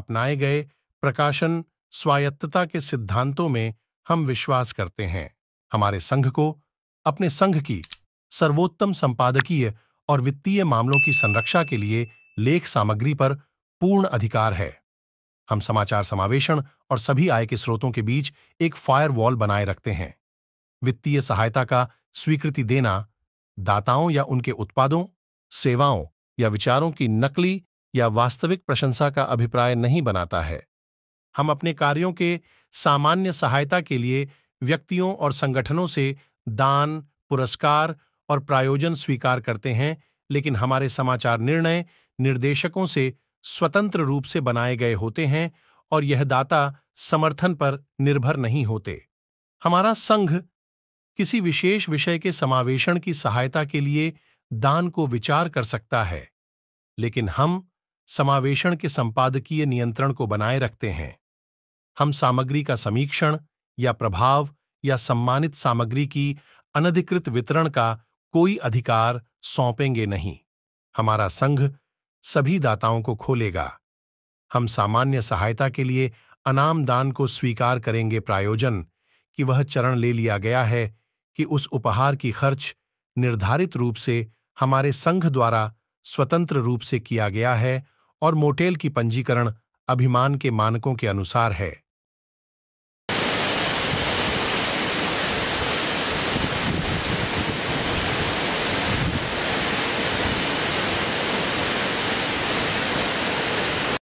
अपनाए गए प्रकाशन स्वायत्तता के सिद्धांतों में हम विश्वास करते हैं हमारे संघ को अपने संघ की सर्वोत्तम संपादकीय और वित्तीय मामलों की संरक्षा के लिए लेख सामग्री पर पूर्ण अधिकार है हम समाचार समावेशन और सभी आय के स्रोतों के बीच एक फायरवॉल बनाए रखते हैं वित्तीय सहायता का स्वीकृति देना दाताओं या उनके उत्पादों सेवाओं या विचारों की नकली या वास्तविक प्रशंसा का अभिप्राय नहीं बनाता है हम अपने कार्यों के सामान्य सहायता के लिए व्यक्तियों और संगठनों से दान पुरस्कार और प्रायोजन स्वीकार करते हैं लेकिन हमारे समाचार निर्णय निर्देशकों से स्वतंत्र रूप से बनाए गए होते हैं और यह दाता समर्थन पर निर्भर नहीं होते हमारा संघ किसी विशेष विषय के समावेशन की सहायता के लिए दान को विचार कर सकता है लेकिन हम समावेशन के संपादकीय नियंत्रण को बनाए रखते हैं हम सामग्री का समीक्षण या प्रभाव या सम्मानित सामग्री की अनधिकृत वितरण का कोई अधिकार सौंपेंगे नहीं हमारा संघ सभी दाताओं को खोलेगा हम सामान्य सहायता के लिए अनाम दान को स्वीकार करेंगे प्रायोजन कि वह चरण ले लिया गया है कि उस उपहार की खर्च निर्धारित रूप से हमारे संघ द्वारा स्वतंत्र रूप से किया गया है और मोटेल की पंजीकरण अभिमान के मानकों के अनुसार है